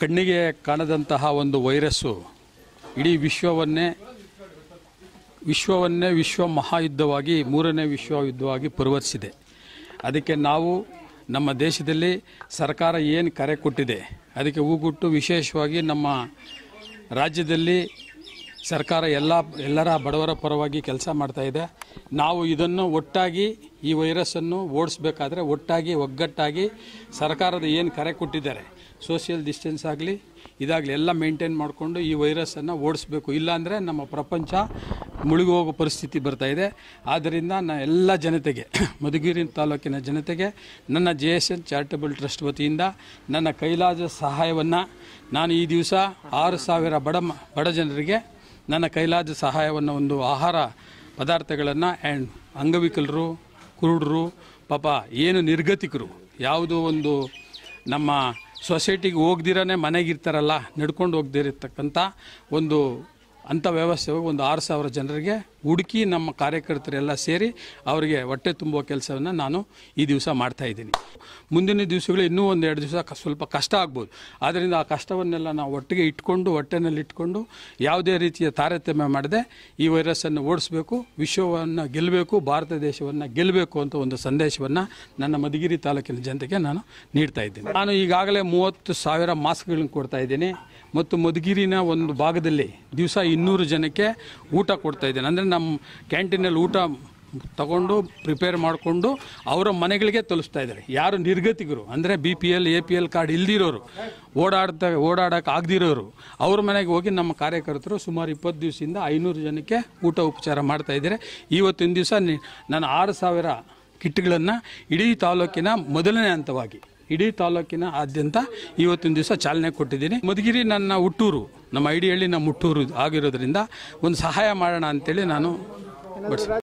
ಕಣ್ಣಿಗೆ ಕಾಣದಂತಹ ಒಂದು ವೈರಸ್ಸು ಇಡೀ ವಿಶ್ವವನ್ನೇ ವಿಶ್ವವನ್ನೇ ವಿಶ್ವ ಮಹಾಯುದ್ಧವಾಗಿ ಮೂರನೇ ವಿಶ್ವ ಯುದ್ಧವಾಗಿ ಪರಿವರ್ತಿಸಿದೆ ಅದಕ್ಕೆ ನಾವು ನಮ್ಮ ದೇಶದಲ್ಲಿ ಸರ್ಕಾರ ಏನು ಕರೆ ಕೊಟ್ಟಿದೆ ಅದಕ್ಕೆ ಹೂಗುಟ್ಟು ವಿಶೇಷವಾಗಿ ನಮ್ಮ ರಾಜ್ಯದಲ್ಲಿ ಸರ್ಕಾರ ಎಲ್ಲ ಎಲ್ಲರ ಬಡವರ ಪರವಾಗಿ ಕೆಲಸ ಮಾಡ್ತಾಯಿದೆ ನಾವು ಇದನ್ನು ಒಟ್ಟಾಗಿ ಈ ವೈರಸ್ಸನ್ನು ಓಡಿಸ್ಬೇಕಾದ್ರೆ ಒಟ್ಟಾಗಿ ಒಗ್ಗಟ್ಟಾಗಿ ಸರ್ಕಾರದ ಏನು ಕರೆ ಕೊಟ್ಟಿದ್ದಾರೆ ಸೋಷಿಯಲ್ ಡಿಸ್ಟೆನ್ಸ್ ಆಗಲಿ ಇದಾಗಲಿ ಎಲ್ಲ ಮೇಂಟೈನ್ ಮಾಡಿಕೊಂಡು ಈ ವೈರಸ್ಸನ್ನು ಓಡಿಸ್ಬೇಕು ಇಲ್ಲಾಂದರೆ ನಮ್ಮ ಪ್ರಪಂಚ ಮುಳುಗಿ ಹೋಗೋ ಪರಿಸ್ಥಿತಿ ಬರ್ತಾ ಇದೆ ಆದ್ದರಿಂದ ನಾನು ಎಲ್ಲ ಜನತೆಗೆ ಮಧುಗಿರಿ ತಾಲೂಕಿನ ಜನತೆಗೆ ನನ್ನ J S N charitable trust ವತಿಯಿಂದ ನನ್ನ ಕೈಲಾದ ಸಹಾಯವನ್ನು ನಾನು ಈ ದಿವಸ ಆರು ಸಾವಿರ ಬಡ ಬಡ ಜನರಿಗೆ ನನ್ನ ಕೈಲಾದ ಸಹಾಯವನ್ನು ಒಂದು ಆಹಾರ ಪದಾರ್ಥಗಳನ್ನು ಆ್ಯಂಡ್ ಅಂಗವಿಕಲರು ಕುರುಡರು ಪಾಪ ಏನು ನಿರ್ಗತಿಕರು ಯಾವುದೋ ಒಂದು ನಮ್ಮ ಸೊಸೈಟಿಗೆ ಹೋಗ್ದಿರೇ ಮನೆಗಿರ್ತಾರಲ್ಲ ನಡ್ಕೊಂಡು ಹೋಗ್ದಿರತಕ್ಕಂಥ ಒಂದು ಅಂಥ ವ್ಯವಸ್ಥೆ ಒಂದು ಆರು ಸಾವಿರ ಜನರಿಗೆ ಹುಡುಕಿ ನಮ್ಮ ಕಾರ್ಯಕರ್ತರೆಲ್ಲ ಸೇರಿ ಅವರಿಗೆ ಹೊಟ್ಟೆ ತುಂಬುವ ಕೆಲಸವನ್ನು ನಾನು ಈ ದಿವಸ ಮಾಡ್ತಾ ಇದ್ದೀನಿ ಮುಂದಿನ ದಿವಸಗಳು ಇನ್ನೂ ಒಂದು ಎರಡು ದಿವಸ ಸ್ವಲ್ಪ ಕಷ್ಟ ಆಗ್ಬೋದು ಆದ್ದರಿಂದ ಆ ಕಷ್ಟವನ್ನೆಲ್ಲ ನಾವು ಒಟ್ಟಿಗೆ ಇಟ್ಕೊಂಡು ಹೊಟ್ಟೆನಲ್ಲಿ ಇಟ್ಕೊಂಡು ಯಾವುದೇ ರೀತಿಯ ತಾರತಮ್ಯ ಮಾಡದೆ ಈ ವೈರಸ್ಸನ್ನು ಓಡಿಸಬೇಕು ವಿಶ್ವವನ್ನು ಗೆಲ್ಲಬೇಕು ಭಾರತ ದೇಶವನ್ನು ಗೆಲ್ಲಬೇಕು ಅಂತ ಒಂದು ಸಂದೇಶವನ್ನು ನನ್ನ ಮಧುಗಿರಿ ತಾಲೂಕಿನ ಜನತೆಗೆ ನಾನು ನೀಡ್ತಾ ಇದ್ದೀನಿ ನಾನು ಈಗಾಗಲೇ ಮೂವತ್ತು ಸಾವಿರ ಮಾಸ್ಕ್ಗಳನ್ನು ಕೊಡ್ತಾ ಇದ್ದೀನಿ ಮತ್ತು ಮಧುಗಿರಿನ ಒಂದು ಭಾಗದಲ್ಲಿ ದಿವಸ ಇನ್ನೂರು ಜನಕ್ಕೆ ಊಟ ಕೊಡ್ತಾ ಇದ್ದೇನೆ ಅಂದರೆ ನಮ್ಮ ಕ್ಯಾಂಟೀನಲ್ಲಿ ಊಟ ತಗೊಂಡು ಪ್ರಿಪೇರ್ ಮಾಡಿಕೊಂಡು ಅವರ ಮನೆಗಳಿಗೆ ತಲುಪಿಸ್ತಾ ಇದ್ದಾರೆ ಯಾರು ನಿರ್ಗತಿಗರು ಅಂದರೆ B P L A P L card ಇಲ್ದಿರೋರು ಓಡಾಡ್ತಾ ಓಡಾಡೋಕೆ ಆಗದಿರೋರು ಅವ್ರ ಮನೆಗೆ ಹೋಗಿ ನಮ್ಮ ಕಾರ್ಯಕರ್ತರು ಸುಮಾರು ಇಪ್ಪತ್ತು ದಿವಸದಿಂದ ಐನೂರು ಜನಕ್ಕೆ ಊಟ ಉಪಚಾರ ಮಾಡ್ತಾ ಇದ್ದಾರೆ ಇವತ್ತಿನ ದಿವಸ ನಾನು ಆರು ಸಾವಿರ ಕಿಟ್ಗಳನ್ನು ಇಡೀ ತಾಲೂಕಿನ ಮೊದಲನೇ ಹಂತವಾಗಿ ಇಡೀ ತಾಲೂಕಿನ ಆದ್ಯಂತ ಇವತ್ತಿನ ದಿವಸ ಚಾಲನೆ ಕೊಟ್ಟಿದ್ದೀನಿ ಮಧುಗಿರಿ ನನ್ನ ಹುಟ್ಟೂರು ನಮ್ಮ ಐಡಿಹಳ್ಳಿ ನಮ್ಮ ಹುಟ್ಟೂರು ಆಗಿರೋದ್ರಿಂದ ಒಂದು ಸಹಾಯ ಮಾಡೋಣ ಅಂತೇಳಿ ನಾನು